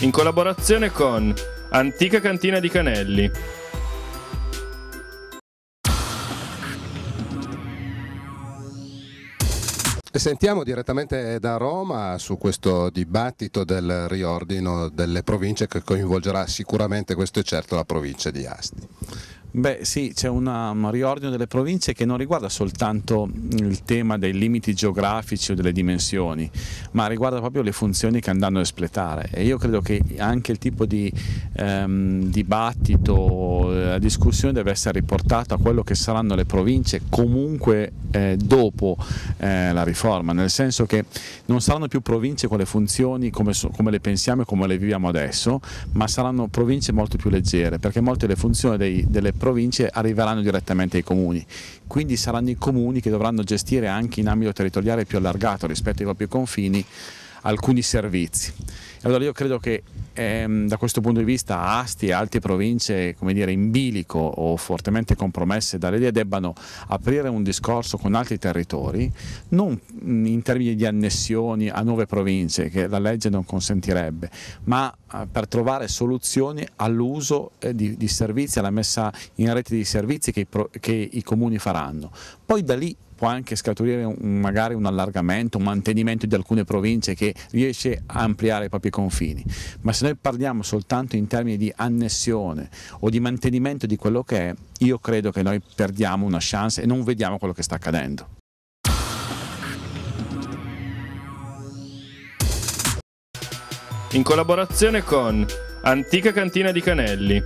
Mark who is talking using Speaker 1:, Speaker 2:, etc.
Speaker 1: in collaborazione con Antica Cantina di Canelli.
Speaker 2: Sentiamo direttamente da Roma su questo dibattito del riordino delle province che coinvolgerà sicuramente questo è certo la provincia di Asti.
Speaker 3: Beh sì, c'è un riordino delle province che non riguarda soltanto il tema dei limiti geografici o delle dimensioni, ma riguarda proprio le funzioni che andranno a espletare e io credo che anche il tipo di ehm, dibattito la discussione deve essere riportata a quello che saranno le province comunque eh, dopo eh, la riforma, nel senso che non saranno più province con le funzioni come, so, come, le pensiamo e come le viviamo adesso, ma saranno province molto più leggere, perché molte delle funzioni dei, delle province arriveranno direttamente ai comuni, quindi saranno i comuni che dovranno gestire anche in ambito territoriale più allargato rispetto ai propri confini alcuni servizi. Allora io credo che ehm, da questo punto di vista Asti e altre province come dire, in bilico o fortemente compromesse dall'idea debbano aprire un discorso con altri territori, non in termini di annessioni a nuove province che la legge non consentirebbe, ma eh, per trovare soluzioni all'uso eh, di, di servizi, alla messa in rete di servizi che i, che i comuni faranno. Poi da lì può anche scaturire un, magari un allargamento, un mantenimento di alcune province che riesce a ampliare i propri confini, ma se noi parliamo soltanto in termini di annessione o di mantenimento di quello che è, io credo che noi perdiamo una chance e non vediamo quello che sta accadendo.
Speaker 1: In collaborazione con Antica Cantina di Canelli